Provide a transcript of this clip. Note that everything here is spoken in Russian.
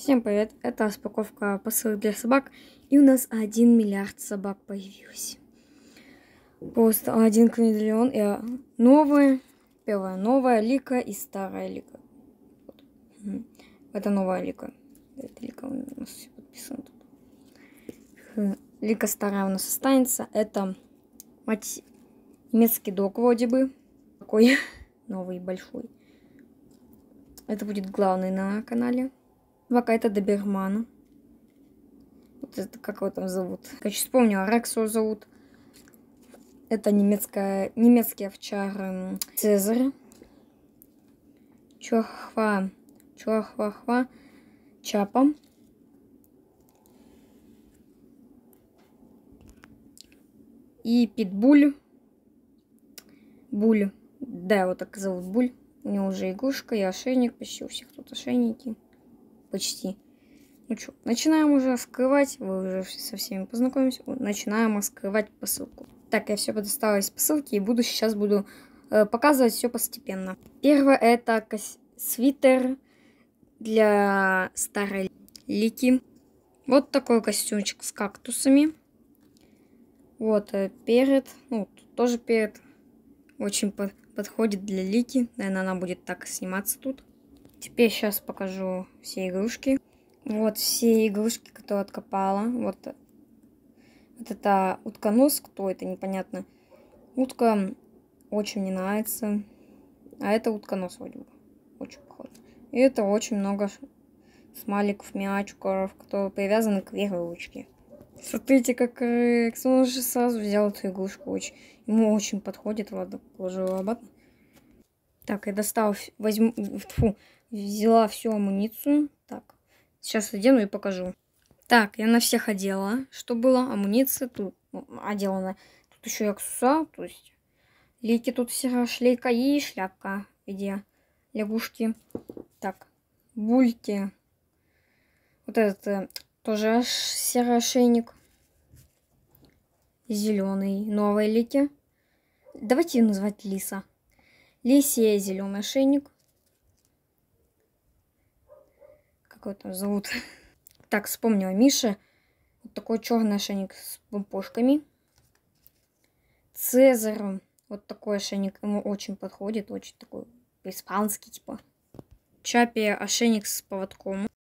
Всем привет, это распаковка посылок для собак, и у нас 1 миллиард собак появилось. Просто один квиндриллион, и новые, первая новая лика и старая лика. Вот. Это новая лика. Это лика у нас все подписано тут. Хм. Лика старая у нас останется, это мать, немецкий дог вроде бы, такой новый, большой. Это будет главный на канале. Два какая-то добермана. Вот это как его там зовут? Короче, вспомнила, Рексу зовут. Это немецкая, немецкий овчар эм, Цезарь. Чуахва, Чуахвахва, Чапа. И Питбуль. Буль. Да, его так зовут Буль. У него уже игрушка и ошейник. Почти у всех тут ошейники почти. Ну что, начинаем уже вскрывать, вы уже со всеми познакомились, начинаем раскрывать посылку. Так, я все подостала из посылки и буду сейчас буду э, показывать все постепенно. Первое это свитер для старой лики. Вот такой костюмчик с кактусами. Вот, э, перед, ну, тоже перед, очень по подходит для лики. Наверное, она будет так сниматься тут. Теперь сейчас покажу все игрушки. Вот все игрушки, которые откопала. Вот, вот это утконос, кто это, непонятно. Утка очень мне нравится. А это утконос вроде бы. Очень похоже. И это очень много смайликов, мячиков, которые привязаны к веревочке. Смотрите, как Рекс, э, он уже сразу взял эту игрушку. Очень, ему очень подходит. Ладно, положу его обратно. Так, я достал, возьму, фу, Взяла всю амуницию. Так, сейчас одену и покажу. Так, я на всех одела, что было. Амуниция тут ну, одела. Тут еще и аксессуар, то есть лики тут все, шлейка и шляпка, где лягушки. Так, бульки. Вот этот э, тоже серый ошейник. Зеленый. Новые лики. Давайте ее называть Лиса. Лисия зеленый ошейник. как его там зовут. Так, вспомнила Миша. Вот такой черный ошейник с помпошками. Цезаром. Вот такой ошейник ему очень подходит. Очень такой испанский типа. Чапи ошейник с поводком.